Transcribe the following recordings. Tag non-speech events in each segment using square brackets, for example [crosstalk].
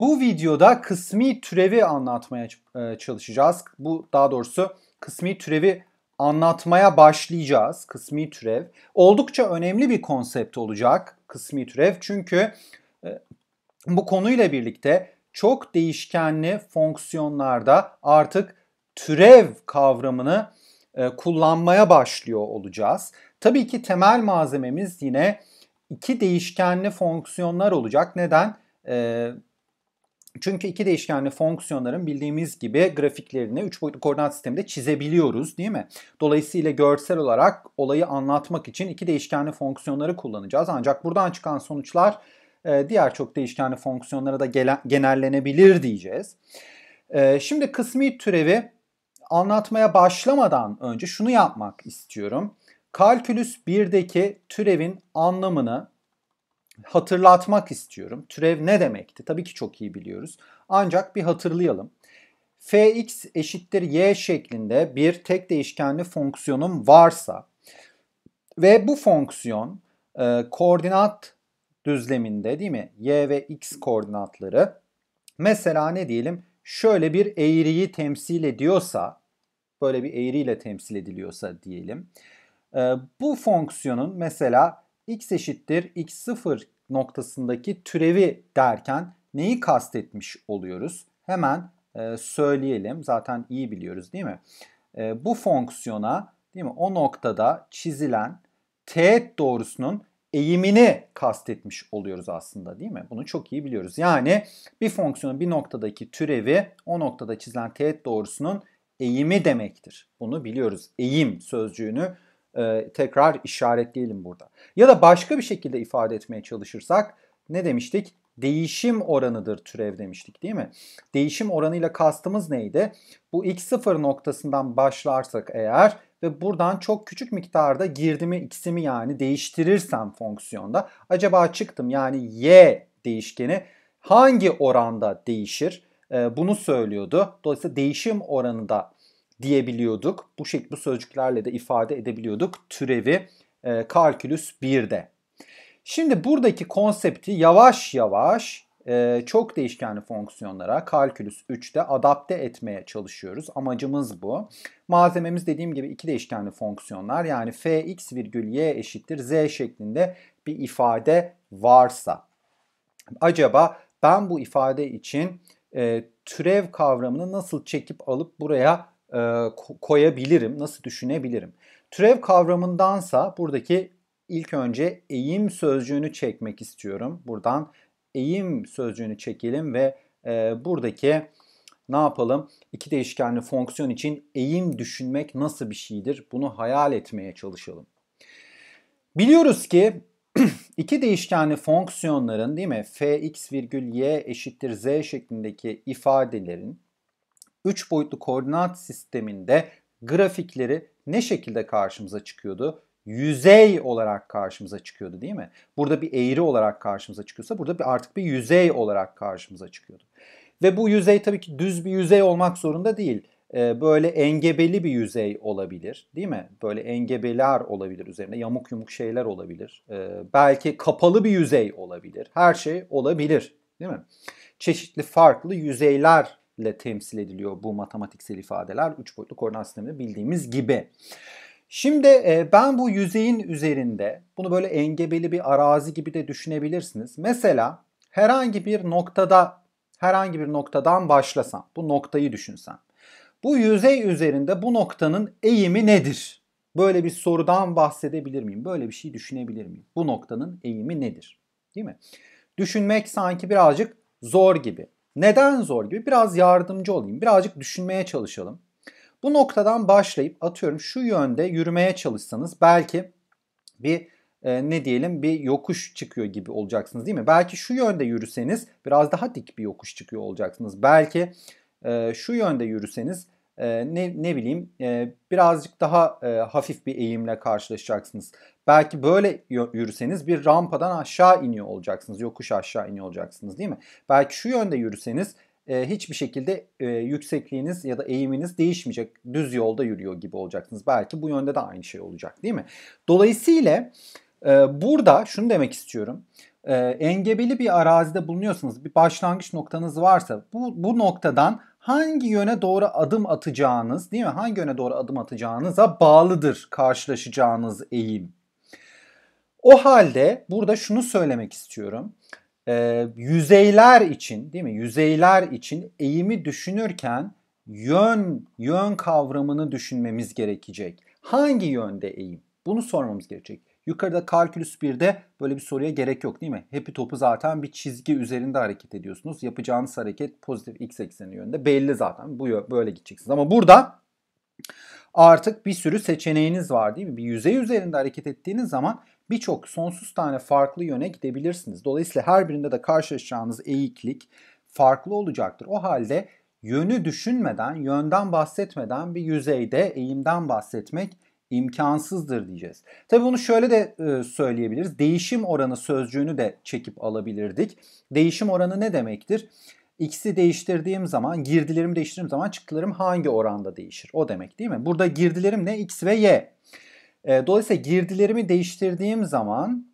Bu videoda kısmi türevi anlatmaya e, çalışacağız. Bu daha doğrusu kısmi türevi anlatmaya başlayacağız. Kısmi türev oldukça önemli bir konsept olacak. Kısmi türev çünkü e, bu konuyla birlikte çok değişkenli fonksiyonlarda artık türev kavramını e, kullanmaya başlıyor olacağız. Tabii ki temel malzememiz yine iki değişkenli fonksiyonlar olacak. Neden? Neden? Çünkü iki değişkenli fonksiyonların bildiğimiz gibi grafiklerini 3 boyutlu koordinat sisteminde çizebiliyoruz değil mi? Dolayısıyla görsel olarak olayı anlatmak için iki değişkenli fonksiyonları kullanacağız. Ancak buradan çıkan sonuçlar e, diğer çok değişkenli fonksiyonlara da genellenebilir diyeceğiz. E, şimdi kısmi türevi anlatmaya başlamadan önce şunu yapmak istiyorum. Kalkülüs 1'deki türevin anlamını hatırlatmak istiyorum. Türev ne demekti? Tabii ki çok iyi biliyoruz. Ancak bir hatırlayalım. fx eşittir y şeklinde bir tek değişkenli fonksiyonum varsa ve bu fonksiyon e, koordinat düzleminde değil mi? y ve x koordinatları mesela ne diyelim şöyle bir eğriyi temsil ediyorsa böyle bir eğriyle temsil ediliyorsa diyelim. E, bu fonksiyonun mesela x eşittir x0 noktasındaki türevi derken neyi kastetmiş oluyoruz? Hemen e, söyleyelim. Zaten iyi biliyoruz değil mi? E, bu fonksiyona değil mi? O noktada çizilen teğet doğrusunun eğimini kastetmiş oluyoruz aslında değil mi? Bunu çok iyi biliyoruz. Yani bir fonksiyonun bir noktadaki türevi o noktada çizilen teğet doğrusunun eğimi demektir. Bunu biliyoruz. Eğim sözcüğünü e, tekrar işaretleyelim burada. Ya da başka bir şekilde ifade etmeye çalışırsak ne demiştik? Değişim oranıdır türev demiştik değil mi? Değişim oranıyla kastımız neydi? Bu x0 noktasından başlarsak eğer ve buradan çok küçük miktarda girdimi x'imi yani değiştirirsem fonksiyonda acaba çıktım yani y değişkeni hangi oranda değişir? Bunu söylüyordu. Dolayısıyla değişim oranı da diyebiliyorduk. Bu şekilde bu sözcüklerle de ifade edebiliyorduk türevi e, kalkülüs 1'de. Şimdi buradaki konsepti yavaş yavaş e, çok değişkenli fonksiyonlara kalkülüs 3'te adapte etmeye çalışıyoruz. Amacımız bu. Malzememiz dediğim gibi iki değişkenli fonksiyonlar yani fx virgül y eşittir z şeklinde bir ifade varsa. Acaba ben bu ifade için e, türev kavramını nasıl çekip alıp buraya e, koyabilirim, nasıl düşünebilirim? Türev kavramındansa buradaki ilk önce eğim sözcüğünü çekmek istiyorum. Buradan eğim sözcüğünü çekelim ve e, buradaki ne yapalım? İki değişkenli fonksiyon için eğim düşünmek nasıl bir şeydir? Bunu hayal etmeye çalışalım. Biliyoruz ki [clears throat] iki değişkenli fonksiyonların değil mi? fx virgül y eşittir z şeklindeki ifadelerin 3 boyutlu koordinat sisteminde grafikleri ne şekilde karşımıza çıkıyordu? Yüzey olarak karşımıza çıkıyordu değil mi? Burada bir eğri olarak karşımıza çıkıyorsa burada bir artık bir yüzey olarak karşımıza çıkıyordu. Ve bu yüzey tabii ki düz bir yüzey olmak zorunda değil. Ee, böyle engebeli bir yüzey olabilir değil mi? Böyle engebeler olabilir üzerinde yamuk yumuk şeyler olabilir. Ee, belki kapalı bir yüzey olabilir. Her şey olabilir değil mi? Çeşitli farklı yüzeyler ile temsil ediliyor bu matematiksel ifadeler. Üç boyutlu koordinat sisteminde bildiğimiz gibi. Şimdi e, ben bu yüzeyin üzerinde bunu böyle engebeli bir arazi gibi de düşünebilirsiniz. Mesela herhangi bir noktada herhangi bir noktadan başlasam bu noktayı düşünsem. Bu yüzey üzerinde bu noktanın eğimi nedir? Böyle bir sorudan bahsedebilir miyim? Böyle bir şey düşünebilir miyim? Bu noktanın eğimi nedir? Değil mi? Düşünmek sanki birazcık zor gibi. Neden zor gibi biraz yardımcı olayım. Birazcık düşünmeye çalışalım. Bu noktadan başlayıp atıyorum şu yönde yürümeye çalışsanız belki bir e, ne diyelim bir yokuş çıkıyor gibi olacaksınız değil mi? Belki şu yönde yürüseniz biraz daha dik bir yokuş çıkıyor olacaksınız. Belki e, şu yönde yürüseniz ee, ne, ne bileyim e, birazcık daha e, hafif bir eğimle karşılaşacaksınız. Belki böyle yürüseniz bir rampadan aşağı iniyor olacaksınız. Yokuş aşağı iniyor olacaksınız değil mi? Belki şu yönde yürüseniz e, hiçbir şekilde e, yüksekliğiniz ya da eğiminiz değişmeyecek. Düz yolda yürüyor gibi olacaksınız. Belki bu yönde de aynı şey olacak değil mi? Dolayısıyla e, burada şunu demek istiyorum. E, engebeli bir arazide bulunuyorsunuz, bir başlangıç noktanız varsa bu, bu noktadan hangi yöne doğru adım atacağınız, değil mi? Hangi yöne doğru adım atacağınıza bağlıdır karşılaşacağınız eğim. O halde burada şunu söylemek istiyorum. E, yüzeyler için, değil mi? Yüzeyler için eğimi düşünürken yön yön kavramını düşünmemiz gerekecek. Hangi yönde eğim? Bunu sormamız gerekecek. Yukarıda kalkülüs 1'de böyle bir soruya gerek yok değil mi? Hepi topu zaten bir çizgi üzerinde hareket ediyorsunuz. Yapacağınız hareket pozitif x ekseni yönünde belli zaten. Bu böyle gideceksiniz. Ama burada artık bir sürü seçeneğiniz var değil mi? Bir yüzey üzerinde hareket ettiğiniz zaman birçok sonsuz tane farklı yöne gidebilirsiniz. Dolayısıyla her birinde de karşılaşacağınız eğiklik farklı olacaktır. O halde yönü düşünmeden, yönden bahsetmeden bir yüzeyde eğimden bahsetmek imkansızdır diyeceğiz. Tabi bunu şöyle de e, söyleyebiliriz. Değişim oranı sözcüğünü de çekip alabilirdik. Değişim oranı ne demektir? X'i değiştirdiğim zaman, girdilerimi değiştirdiğim zaman çıktılarım hangi oranda değişir? O demek değil mi? Burada girdilerim ne? X ve Y. E, dolayısıyla girdilerimi değiştirdiğim zaman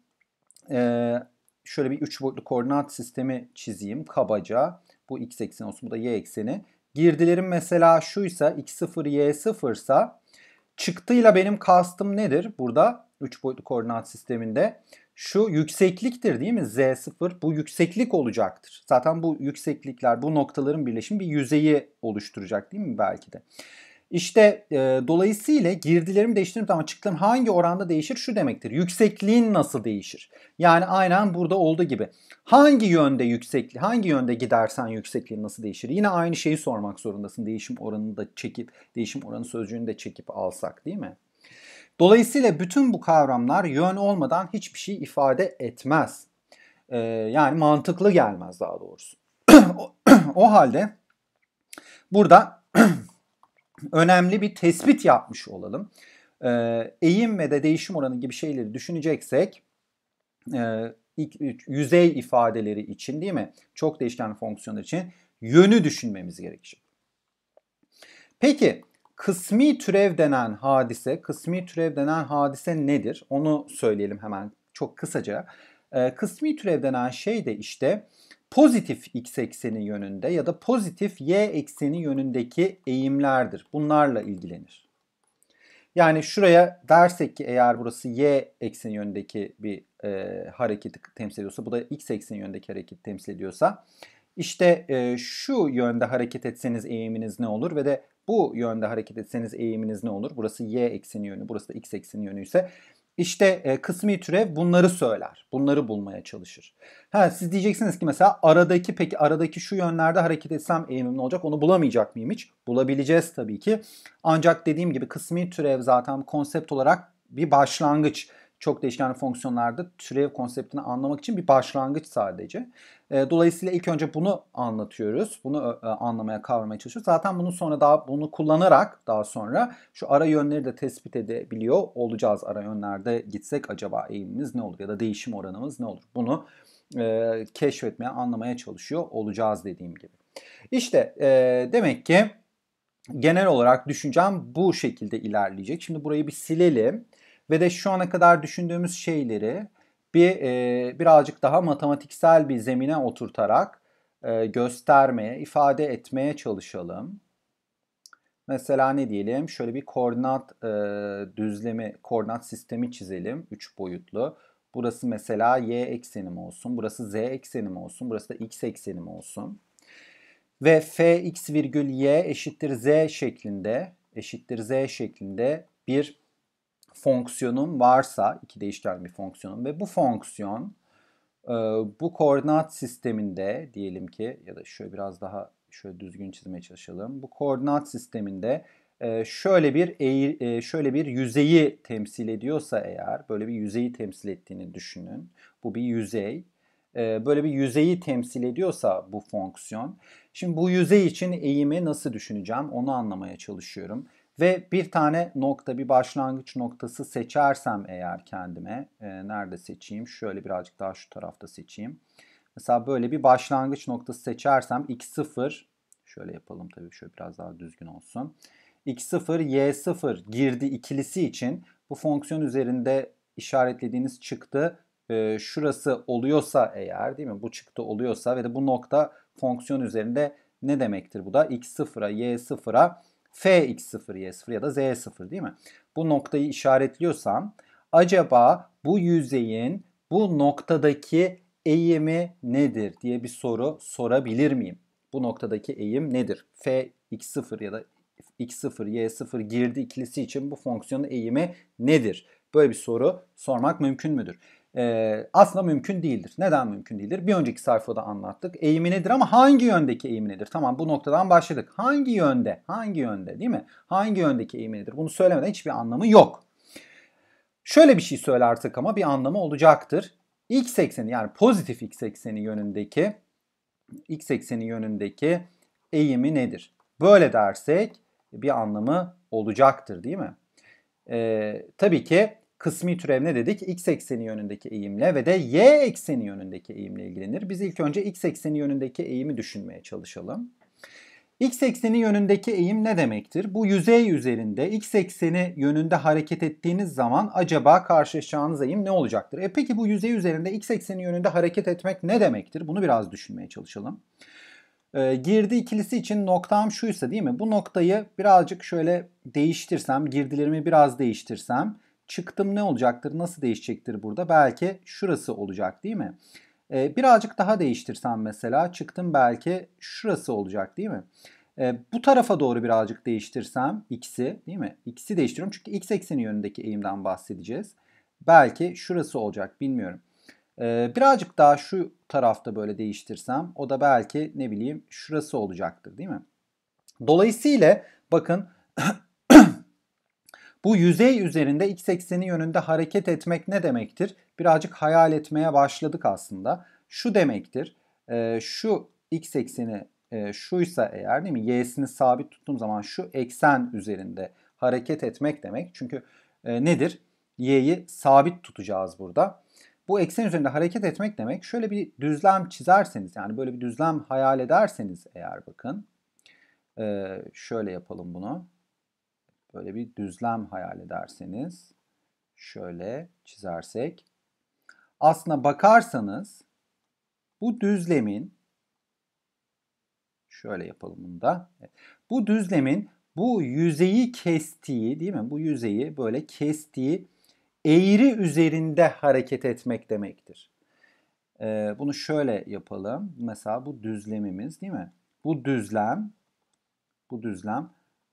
e, şöyle bir 3 boyutlu koordinat sistemi çizeyim kabaca. Bu X ekseni olsun, bu da Y ekseni. Girdilerim mesela şuysa X0, Y0 ise Çıktıyla benim kastım nedir burada 3 boyutlu koordinat sisteminde? Şu yüksekliktir değil mi? Z0 bu yükseklik olacaktır. Zaten bu yükseklikler, bu noktaların birleşimi bir yüzeyi oluşturacak değil mi belki de? İşte e, dolayısıyla girdilerimi değiştirdim ama çıktım hangi oranda değişir şu demektir. Yüksekliğin nasıl değişir? Yani aynen burada olduğu gibi. Hangi yönde yüksekli, hangi yönde gidersen yüksekliğin nasıl değişir? Yine aynı şeyi sormak zorundasın. Değişim oranını da çekip, değişim oranı sözcüğünü de çekip alsak değil mi? Dolayısıyla bütün bu kavramlar yön olmadan hiçbir şey ifade etmez. Ee, yani mantıklı gelmez daha doğrusu. [clears throat] o, [clears throat] o halde burada [clears throat] önemli bir tespit yapmış olalım. E, eğim ve de değişim oranı gibi şeyleri düşüneceksek e, yüzey ifadeleri için değil mi? Çok değişken fonksiyonlar için yönü düşünmemiz gerekecek. Peki kısmi türev denen hadise, kısmi türev denen hadise nedir? Onu söyleyelim hemen çok kısaca. Ee, kısmi türev denen şey de işte pozitif x ekseni yönünde ya da pozitif y ekseni yönündeki eğimlerdir. Bunlarla ilgilenir. Yani şuraya dersek ki eğer burası y ekseni yönündeki bir e, hareketi temsil ediyorsa bu da x ekseni yönündeki hareketi temsil ediyorsa işte e, şu yönde hareket etseniz eğiminiz ne olur ve de bu yönde hareket etseniz eğiminiz ne olur? Burası y ekseni yönü, burası da x ekseni yönü ise işte e, kısmi türev bunları söyler. Bunları bulmaya çalışır. Ha siz diyeceksiniz ki mesela aradaki peki aradaki şu yönlerde hareket etsem eğimim ne olacak? Onu bulamayacak mıyım hiç? Bulabileceğiz tabii ki. Ancak dediğim gibi kısmi türev zaten konsept olarak bir başlangıç çok değişken fonksiyonlarda türev konseptini anlamak için bir başlangıç sadece. E, dolayısıyla ilk önce bunu anlatıyoruz. Bunu e, e, anlamaya, kavramaya çalışıyoruz. Zaten bunu sonra daha bunu kullanarak daha sonra şu ara yönleri de tespit edebiliyor olacağız. Ara yönlerde gitsek acaba eğimimiz ne olur ya da değişim oranımız ne olur? Bunu keşfetmeye, anlamaya çalışıyor olacağız dediğim gibi. İşte demek ki genel olarak düşüncem bu şekilde ilerleyecek. Şimdi burayı bir silelim ve de şu ana kadar düşündüğümüz şeyleri bir e, birazcık daha matematiksel bir zemine oturtarak e, göstermeye, ifade etmeye çalışalım. Mesela ne diyelim? Şöyle bir koordinat e, düzlemi, koordinat sistemi çizelim. 3 boyutlu. Burası mesela y eksenim olsun. Burası z eksenim olsun. Burası da x eksenim olsun. Ve f x virgül y eşittir z şeklinde eşittir z şeklinde bir fonksiyonum varsa, iki değişken bir fonksiyonum ve bu fonksiyon e, bu koordinat sisteminde diyelim ki ya da şöyle biraz daha şöyle düzgün çizmeye çalışalım. Bu koordinat sisteminde e, şöyle bir e, şöyle bir yüzeyi temsil ediyorsa eğer böyle bir yüzeyi temsil ettiğini düşünün. Bu bir yüzey. E, böyle bir yüzeyi temsil ediyorsa bu fonksiyon. Şimdi bu yüzey için eğimi nasıl düşüneceğim onu anlamaya çalışıyorum. Ve bir tane nokta, bir başlangıç noktası seçersem eğer kendime, e, nerede seçeyim? Şöyle birazcık daha şu tarafta seçeyim. Mesela böyle bir başlangıç noktası seçersem x0, şöyle yapalım tabii şöyle biraz daha düzgün olsun. x0, y0 girdi ikilisi için bu fonksiyon üzerinde işaretlediğiniz çıktı e, şurası oluyorsa eğer değil mi bu çıktı oluyorsa ve de bu nokta fonksiyon üzerinde ne demektir bu da x0'a y0'a Fx0, y0 ya da z0 değil mi? Bu noktayı işaretliyorsam acaba bu yüzeyin bu noktadaki eğimi nedir diye bir soru sorabilir miyim? Bu noktadaki eğim nedir? f x0 ya da x0, y0 girdi ikilisi için bu fonksiyonun eğimi nedir? Böyle bir soru sormak mümkün müdür? Ee, aslında mümkün değildir. Neden mümkün değildir? Bir önceki sayfada anlattık. Eğimi nedir ama hangi yöndeki eğimi nedir? Tamam bu noktadan başladık. Hangi yönde? Hangi yönde değil mi? Hangi yöndeki eğimi nedir? Bunu söylemeden hiçbir anlamı yok. Şöyle bir şey söyle artık ama bir anlamı olacaktır. X ekseni yani pozitif X ekseni yönündeki X ekseni yönündeki eğimi nedir? Böyle dersek bir anlamı olacaktır değil mi? Ee, tabii ki kısmi türev ne dedik? X ekseni yönündeki eğimle ve de Y ekseni yönündeki eğimle ilgilenir. Biz ilk önce X ekseni yönündeki eğimi düşünmeye çalışalım. X ekseni yönündeki eğim ne demektir? Bu yüzey üzerinde X ekseni yönünde hareket ettiğiniz zaman acaba karşılaşacağınız eğim ne olacaktır? E peki bu yüzey üzerinde X ekseni yönünde hareket etmek ne demektir? Bunu biraz düşünmeye çalışalım. E, girdi ikilisi için noktam şuysa değil mi? Bu noktayı birazcık şöyle değiştirsem, girdilerimi biraz değiştirsem çıktım ne olacaktır? Nasıl değişecektir burada? Belki şurası olacak değil mi? E, birazcık daha değiştirsem mesela çıktım belki şurası olacak değil mi? E, bu tarafa doğru birazcık değiştirsem x'i değil mi? X'i değiştiriyorum çünkü x ekseni yönündeki eğimden bahsedeceğiz. Belki şurası olacak bilmiyorum. E, birazcık daha şu tarafta böyle değiştirsem o da belki ne bileyim şurası olacaktır değil mi? Dolayısıyla bakın bu yüzey üzerinde x ekseni yönünde hareket etmek ne demektir? Birazcık hayal etmeye başladık aslında. Şu demektir. E, şu x ekseni e, şuysa eğer değil mi? Y'sini sabit tuttuğum zaman şu eksen üzerinde hareket etmek demek. Çünkü e, nedir? Y'yi sabit tutacağız burada. Bu eksen üzerinde hareket etmek demek. Şöyle bir düzlem çizerseniz yani böyle bir düzlem hayal ederseniz eğer bakın. E, şöyle yapalım bunu böyle bir düzlem hayal ederseniz şöyle çizersek aslında bakarsanız bu düzlemin şöyle yapalım bunu da. Bu düzlemin bu yüzeyi kestiği değil mi? Bu yüzeyi böyle kestiği eğri üzerinde hareket etmek demektir. Ee, bunu şöyle yapalım. Mesela bu düzlemimiz değil mi? Bu düzlem bu düzlem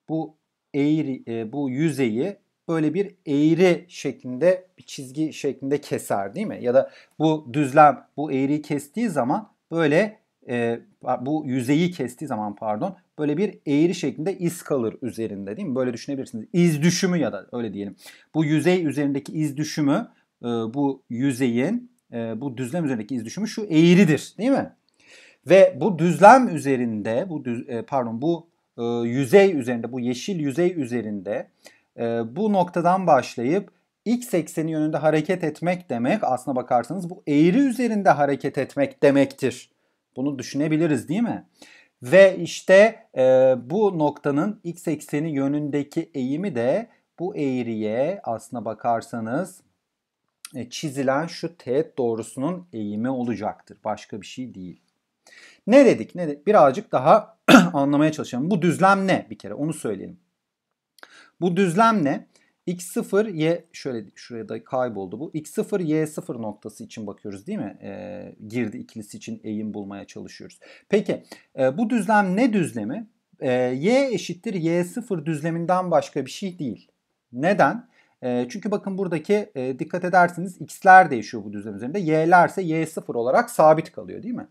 bu eğri e, bu yüzeyi böyle bir eğri şeklinde bir çizgi şeklinde keser değil mi? Ya da bu düzlem bu eğriyi kestiği zaman böyle e, bu yüzeyi kestiği zaman pardon böyle bir eğri şeklinde iz kalır üzerinde değil mi? Böyle düşünebilirsiniz. İz düşümü ya da öyle diyelim. Bu yüzey üzerindeki iz düşümü e, bu yüzeyin e, bu düzlem üzerindeki iz düşümü şu eğridir değil mi? Ve bu düzlem üzerinde bu düz, e, pardon bu e, yüzey üzerinde bu yeşil yüzey üzerinde e, bu noktadan başlayıp x ekseni yönünde hareket etmek demek aslına bakarsanız bu eğri üzerinde hareket etmek demektir. Bunu düşünebiliriz değil mi? Ve işte e, bu noktanın x ekseni yönündeki eğimi de bu eğriye aslına bakarsanız e, çizilen şu teğet doğrusunun eğimi olacaktır. Başka bir şey değil. Ne dedik? Ne de, birazcık daha [clears throat] anlamaya çalışalım. Bu düzlem ne bir kere onu söyleyelim. Bu düzlem ne? X0, Y şöyle şuraya da kayboldu bu. X0, Y0 noktası için bakıyoruz değil mi? E, girdi ikilisi için eğim bulmaya çalışıyoruz. Peki e, bu düzlem ne düzlemi? E, y eşittir Y0 düzleminden başka bir şey değil. Neden? Ee, çünkü bakın buradaki e, dikkat edersiniz x'ler değişiyor bu düzlem üzerinde. Y'ler ise y0 olarak sabit kalıyor değil mi?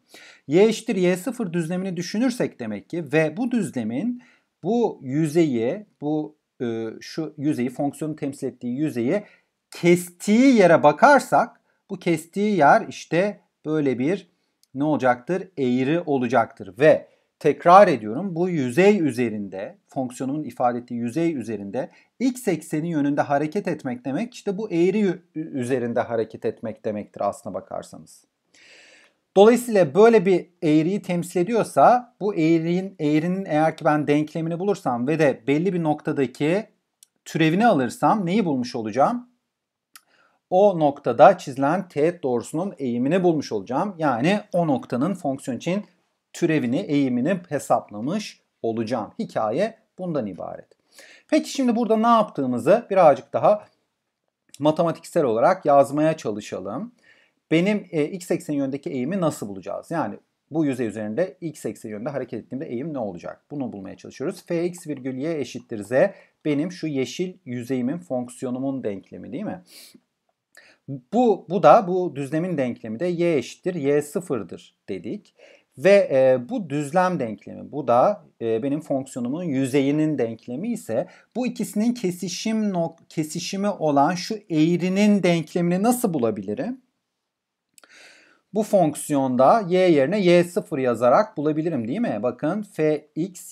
y eşittir y0 düzlemini düşünürsek demek ki ve bu düzlemin bu yüzeyi, bu e, şu yüzeyi, fonksiyonun temsil ettiği yüzeyi kestiği yere bakarsak bu kestiği yer işte böyle bir ne olacaktır? Eğri olacaktır ve tekrar ediyorum bu yüzey üzerinde fonksiyonumun ifade ettiği yüzey üzerinde x ekseni yönünde hareket etmek demek işte bu eğri üzerinde hareket etmek demektir aslına bakarsanız. Dolayısıyla böyle bir eğriyi temsil ediyorsa bu eğrinin, eğrinin eğer ki ben denklemini bulursam ve de belli bir noktadaki türevini alırsam neyi bulmuş olacağım? O noktada çizilen teğet doğrusunun eğimini bulmuş olacağım. Yani o noktanın fonksiyon için türevini, eğimini hesaplamış olacağım. Hikaye bundan ibaret. Peki şimdi burada ne yaptığımızı birazcık daha matematiksel olarak yazmaya çalışalım. Benim e, x ekseni yönündeki eğimi nasıl bulacağız? Yani bu yüzey üzerinde x ekseni yönünde hareket ettiğimde eğim ne olacak? Bunu bulmaya çalışıyoruz. fx virgül y eşittir z benim şu yeşil yüzeyimin fonksiyonumun denklemi değil mi? Bu, bu da bu düzlemin denklemi de y eşittir y sıfırdır dedik. Ve e, bu düzlem denklemi, bu da e, benim fonksiyonumun yüzeyinin denklemi ise bu ikisinin kesişim nok kesişimi olan şu eğrinin denklemini nasıl bulabilirim? Bu fonksiyonda y yerine y0 yazarak bulabilirim değil mi? Bakın fx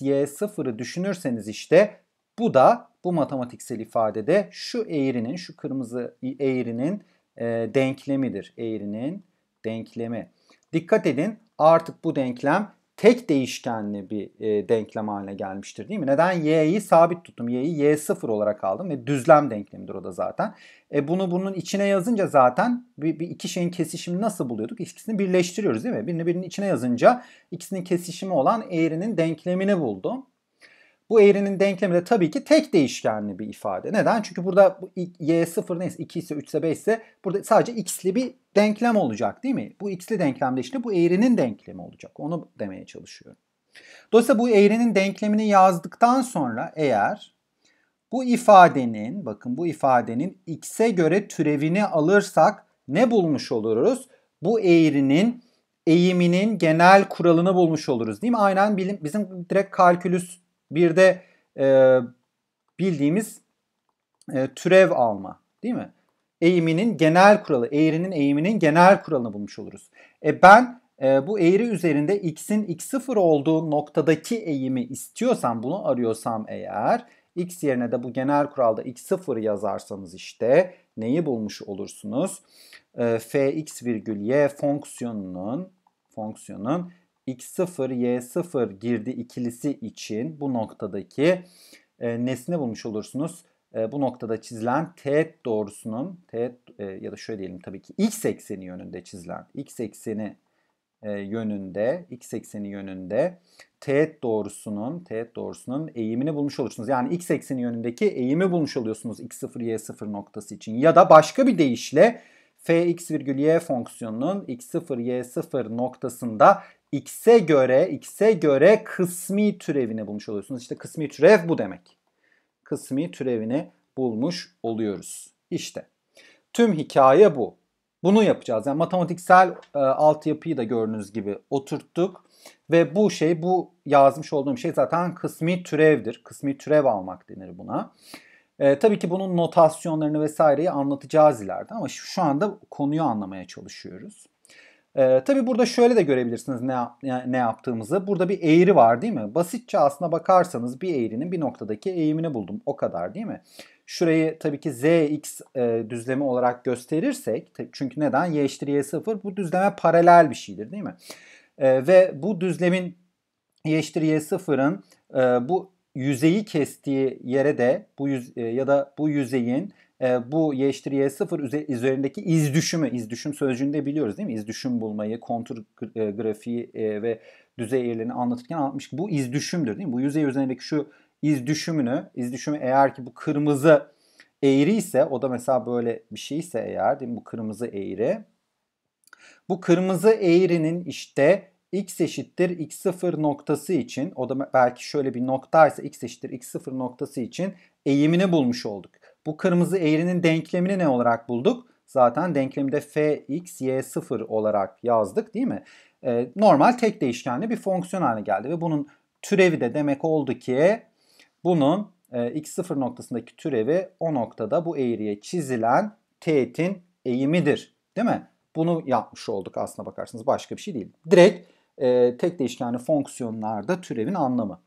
y0'ı düşünürseniz işte bu da bu matematiksel ifadede şu eğrinin, şu kırmızı eğrinin e, denklemidir. Eğrinin denklemi. Dikkat edin artık bu denklem tek değişkenli bir e, denklem haline gelmiştir değil mi? Neden y'yi sabit tuttum? Y'yi y0 olarak aldım ve düzlem denklemidir o da zaten. E bunu bunun içine yazınca zaten bir, bir iki şeyin kesişimini nasıl buluyorduk? İkisini birleştiriyoruz değil mi? Birini birinin içine yazınca ikisinin kesişimi olan eğrinin denklemini buldum. Bu eğrinin denklemi de tabii ki tek değişkenli bir ifade. Neden? Çünkü burada y 0 neyse 2 ise 3 ise 5 ise burada sadece x'li bir denklem olacak değil mi? Bu x'li denklemde işte bu eğrinin denklemi olacak. Onu demeye çalışıyorum. Dolayısıyla bu eğrinin denklemini yazdıktan sonra eğer bu ifadenin bakın bu ifadenin x'e göre türevini alırsak ne bulmuş oluruz? Bu eğrinin eğiminin genel kuralını bulmuş oluruz değil mi? Aynen bizim direkt kalkülüs bir de e, bildiğimiz e, türev alma değil mi? Eğiminin genel kuralı, eğrinin eğiminin genel kuralını bulmuş oluruz. E ben e, bu eğri üzerinde x'in x0 olduğu noktadaki eğimi istiyorsam, bunu arıyorsam eğer x yerine de bu genel kuralda x0 yazarsanız işte neyi bulmuş olursunuz? E, fx virgül y fonksiyonunun fonksiyonun x0, y0 girdi ikilisi için bu noktadaki e, nesne bulmuş olursunuz. E, bu noktada çizilen teğet doğrusunun teğet e, ya da şöyle diyelim tabii ki x ekseni yönünde çizilen x ekseni e, yönünde x ekseni yönünde teğet doğrusunun teğet doğrusunun eğimini bulmuş olursunuz. Yani x ekseni yönündeki eğimi bulmuş oluyorsunuz x0 y0 noktası için ya da başka bir deyişle x virgül y fonksiyonunun x0 y0 noktasında x'e göre x'e göre kısmi türevini bulmuş oluyorsunuz. İşte kısmi türev bu demek. Kısmi türevini bulmuş oluyoruz. İşte tüm hikaye bu. Bunu yapacağız. Yani matematiksel e, altyapıyı da gördüğünüz gibi oturttuk ve bu şey bu yazmış olduğum şey zaten kısmi türevdir. Kısmi türev almak denir buna. E, tabii ki bunun notasyonlarını vesaireyi anlatacağız ileride ama şu, şu anda konuyu anlamaya çalışıyoruz. Ee, tabii burada şöyle de görebilirsiniz ne, ne yaptığımızı. Burada bir eğri var değil mi? Basitçe aslına bakarsanız bir eğrinin bir noktadaki eğimini buldum. O kadar değil mi? Şurayı tabii ki zx e, düzlemi olarak gösterirsek çünkü neden? y y sıfır bu düzleme paralel bir şeydir değil mi? E, ve bu düzlemin y y sıfırın e, bu yüzeyi kestiği yere de bu yüz, e, ya da bu yüzeyin ee, bu y'tir y0 üzerindeki iz düşümü, iz düşüm sözcüğünü de biliyoruz değil mi? İz düşüm bulmayı, kontur e, grafiği e, ve düzey eğrilerini anlatırken anlatmış. Bu iz düşümdür değil mi? Bu yüzey üzerindeki şu iz düşümünü, iz düşümü eğer ki bu kırmızı eğri ise o da mesela böyle bir şey ise eğer değil mi? Bu kırmızı eğri. Bu kırmızı eğrinin işte x eşittir x0 noktası için o da belki şöyle bir noktaysa x eşittir x0 noktası için eğimini bulmuş olduk. Bu kırmızı eğrinin denklemini ne olarak bulduk? Zaten denklemde fx, y0 olarak yazdık değil mi? E, normal tek değişkenli bir fonksiyon haline geldi ve bunun türevi de demek oldu ki bunun e, x0 noktasındaki türevi o noktada bu eğriye çizilen teğetin eğimidir. Değil mi? Bunu yapmış olduk aslına bakarsanız başka bir şey değil. Direkt e, tek değişkenli fonksiyonlarda türevin anlamı.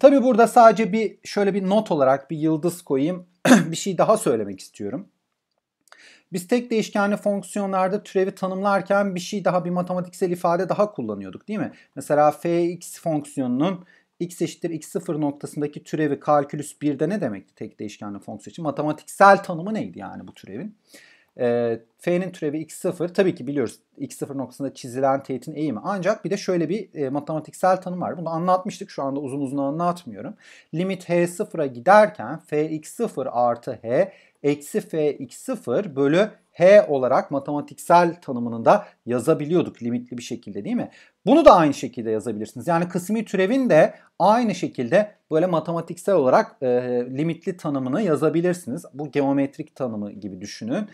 Tabi burada sadece bir şöyle bir not olarak bir yıldız koyayım. [clears throat] bir şey daha söylemek istiyorum. Biz tek değişkenli fonksiyonlarda türevi tanımlarken bir şey daha bir matematiksel ifade daha kullanıyorduk değil mi? Mesela fx fonksiyonunun x eşittir x0 noktasındaki türevi kalkülüs 1'de ne demekti tek değişkenli fonksiyon için? Matematiksel tanımı neydi yani bu türevin? E, F'nin türevi x0 tabii ki biliyoruz x0 noktasında çizilen teğetin eğimi. Ancak bir de şöyle bir e, matematiksel tanım var. Bunu anlatmıştık şu anda uzun uzun anlatmıyorum. Limit h sıfıra giderken f x0 artı h eksi f x0 bölü h olarak matematiksel tanımını da yazabiliyorduk limitli bir şekilde değil mi? Bunu da aynı şekilde yazabilirsiniz. Yani kısmi türevin de aynı şekilde böyle matematiksel olarak e, limitli tanımını yazabilirsiniz. Bu geometrik tanımı gibi düşünün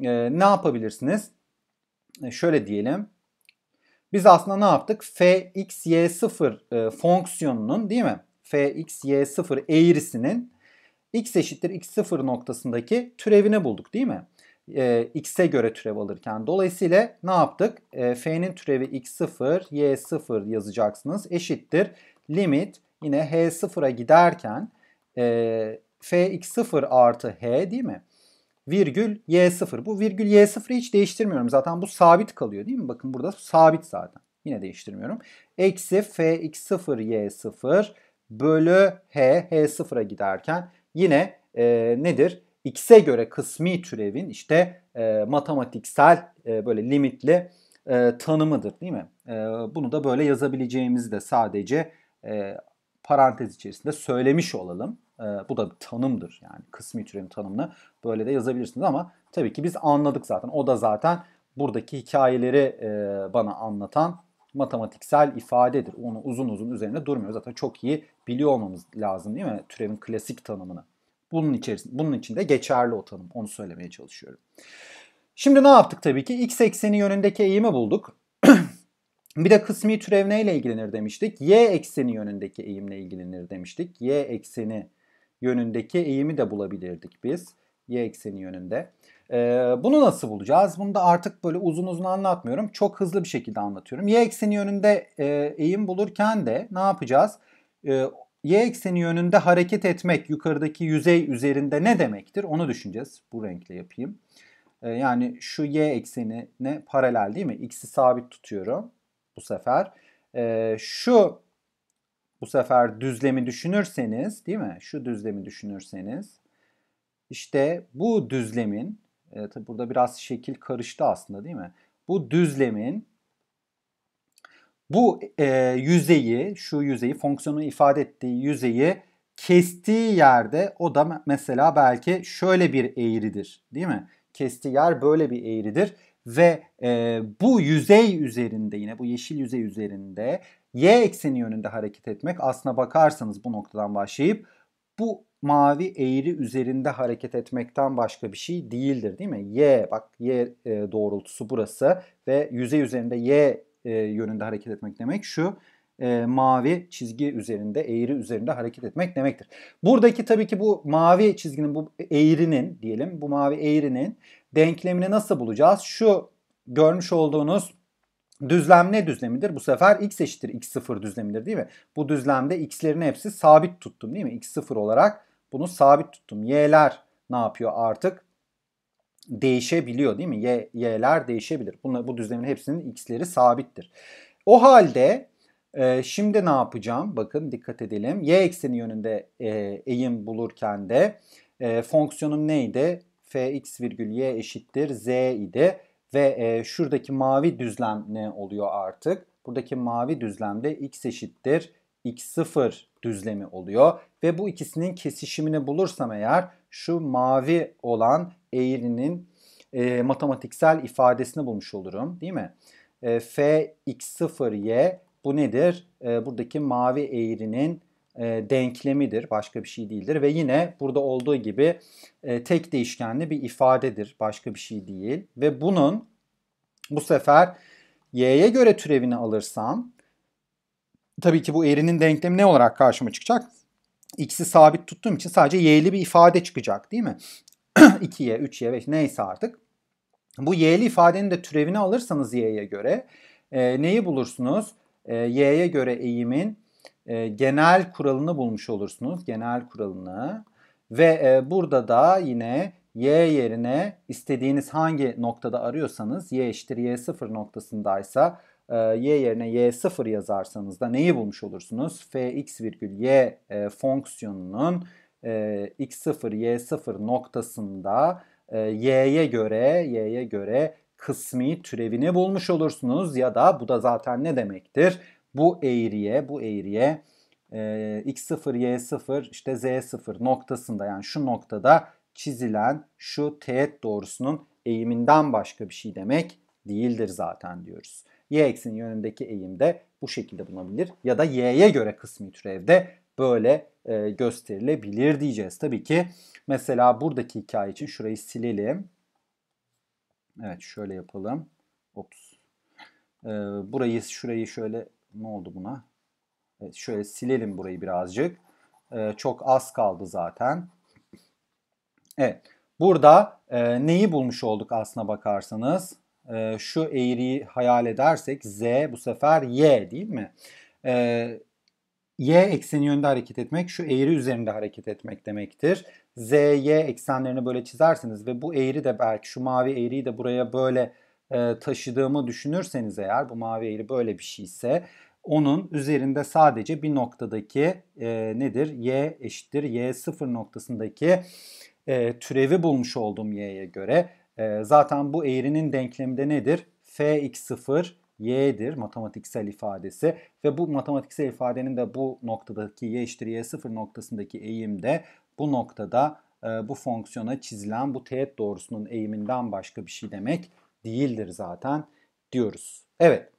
e, ne yapabilirsiniz? E, şöyle diyelim. Biz aslında ne yaptık? fxy0 e, fonksiyonunun değil mi? fxy0 eğrisinin x eşittir x0 noktasındaki türevini bulduk değil mi? e, x'e göre türev alırken. Dolayısıyla ne yaptık? E, f'nin türevi x0, y0 yazacaksınız. Eşittir limit yine h0'a giderken e, f x0 artı h değil mi? virgül y0. Bu virgül y0'ı hiç değiştirmiyorum. Zaten bu sabit kalıyor değil mi? Bakın burada sabit zaten. Yine değiştirmiyorum. Eksi fx0 y0 bölü h, h0'a giderken yine e, nedir? X'e göre kısmi türevin işte e, matematiksel e, böyle limitli e, tanımıdır değil mi? E, bunu da böyle yazabileceğimizi de sadece e, parantez içerisinde söylemiş olalım. Ee, bu da bir tanımdır yani kısmi türevin tanımını böyle de yazabilirsiniz ama tabii ki biz anladık zaten. O da zaten buradaki hikayeleri e, bana anlatan matematiksel ifadedir. Onu uzun uzun üzerine durmuyoruz. Zaten çok iyi biliyor olmamız lazım değil mi? Türevin klasik tanımını. Bunun içerisinde bunun içinde geçerli o tanım. Onu söylemeye çalışıyorum. Şimdi ne yaptık tabii ki? X ekseni yönündeki eğimi bulduk. [clears throat] bir de kısmi türev neyle ilgilenir demiştik. Y ekseni yönündeki eğimle ilgilenir demiştik. Y ekseni yönündeki eğimi de bulabilirdik biz. Y ekseni yönünde. Ee, bunu nasıl bulacağız? Bunu da artık böyle uzun uzun anlatmıyorum. Çok hızlı bir şekilde anlatıyorum. Y ekseni yönünde e, eğim bulurken de ne yapacağız? E, y ekseni yönünde hareket etmek yukarıdaki yüzey üzerinde ne demektir? Onu düşüneceğiz. Bu renkle yapayım. E, yani şu y eksenine paralel değil mi? X'i sabit tutuyorum bu sefer. E, şu bu sefer düzlemi düşünürseniz değil mi? Şu düzlemi düşünürseniz işte bu düzlemin e, tabi burada biraz şekil karıştı aslında değil mi? Bu düzlemin bu e, yüzeyi, şu yüzeyi, fonksiyonu ifade ettiği yüzeyi kestiği yerde o da mesela belki şöyle bir eğridir değil mi? Kestiği yer böyle bir eğridir ve e, bu yüzey üzerinde yine bu yeşil yüzey üzerinde y ekseni yönünde hareket etmek aslına bakarsanız bu noktadan başlayıp bu mavi eğri üzerinde hareket etmekten başka bir şey değildir değil mi? Y bak y e, doğrultusu burası ve yüzey üzerinde y e, yönünde hareket etmek demek şu e, mavi çizgi üzerinde, eğri üzerinde hareket etmek demektir. Buradaki tabii ki bu mavi çizginin, bu eğrinin diyelim, bu mavi eğrinin denklemini nasıl bulacağız? Şu görmüş olduğunuz Düzlem ne düzlemidir? Bu sefer x eşittir x0 düzlemidir değil mi? Bu düzlemde x'lerin hepsi sabit tuttum değil mi? x0 olarak bunu sabit tuttum. Y'ler ne yapıyor artık? Değişebiliyor değil mi? Y, y'ler değişebilir. Bunlar, bu düzlemin hepsinin x'leri sabittir. O halde e, şimdi ne yapacağım? Bakın dikkat edelim. Y ekseni yönünde e, eğim bulurken de e, fonksiyonum neydi? fx virgül y eşittir z idi. Ve e, şuradaki mavi düzlem ne oluyor artık? Buradaki mavi düzlemde x eşittir x0 düzlemi oluyor. Ve bu ikisinin kesişimini bulursam eğer şu mavi olan eğrinin e, matematiksel ifadesini bulmuş olurum değil mi? E, f x0y bu nedir? E, buradaki mavi eğrinin e, denklemidir, başka bir şey değildir ve yine burada olduğu gibi e, tek değişkenli bir ifadedir, başka bir şey değil ve bunun bu sefer y'ye göre türevini alırsam tabii ki bu eğrinin denklemi ne olarak karşıma çıkacak? X'i sabit tuttuğum için sadece y'li bir ifade çıkacak değil mi? 2y, 3y, 5 neyse artık. Bu y'li ifadenin de türevini alırsanız y'ye göre e, neyi bulursunuz? E, y'ye göre eğimin e, genel kuralını bulmuş olursunuz. Genel kuralını. Ve e, burada da yine y yerine istediğiniz hangi noktada arıyorsanız y eşittir y0 noktasındaysa e, y yerine y0 yazarsanız da neyi bulmuş olursunuz? fx virgül y e, fonksiyonunun e, x0 y0 noktasında e, y'ye göre y'ye göre kısmi türevini bulmuş olursunuz ya da bu da zaten ne demektir? bu eğriye, bu eğriye e, x0, y0, işte z0 noktasında yani şu noktada çizilen şu teğet doğrusunun eğiminden başka bir şey demek değildir zaten diyoruz. Y eksinin yönündeki eğim de bu şekilde bulunabilir ya da y'ye göre kısmi türevde böyle e, gösterilebilir diyeceğiz. Tabii ki mesela buradaki hikaye için şurayı silelim. Evet şöyle yapalım. Ops. Ee, burayı şurayı şöyle ne oldu buna? Evet, şöyle silelim burayı birazcık. Ee, çok az kaldı zaten. Evet. Burada e, neyi bulmuş olduk aslına bakarsanız? E, şu eğriyi hayal edersek z bu sefer y değil mi? E, y ekseni yönde hareket etmek şu eğri üzerinde hareket etmek demektir. z, y eksenlerini böyle çizersiniz ve bu eğri de belki şu mavi eğriyi de buraya böyle e, taşıdığımı düşünürseniz eğer bu mavi eğri böyle bir şeyse onun üzerinde sadece bir noktadaki e, nedir? Y eşittir Y sıfır noktasındaki e, türevi bulmuş olduğum Y'ye göre. E, zaten bu eğrinin denklemi de nedir? Fx sıfır y'dir matematiksel ifadesi ve bu matematiksel ifadenin de bu noktadaki y eşittir y sıfır noktasındaki eğimde bu noktada e, bu fonksiyona çizilen bu teğet doğrusunun eğiminden başka bir şey demek değildir zaten diyoruz. Evet.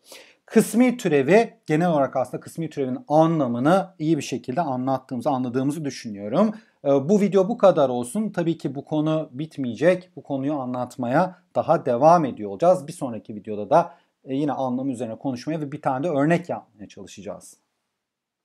Kısmi türevi genel olarak aslında kısmi türevin anlamını iyi bir şekilde anlattığımızı anladığımızı düşünüyorum. Ee, bu video bu kadar olsun. Tabii ki bu konu bitmeyecek. Bu konuyu anlatmaya daha devam ediyor olacağız. Bir sonraki videoda da e, yine anlam üzerine konuşmaya ve bir tane de örnek yapmaya çalışacağız.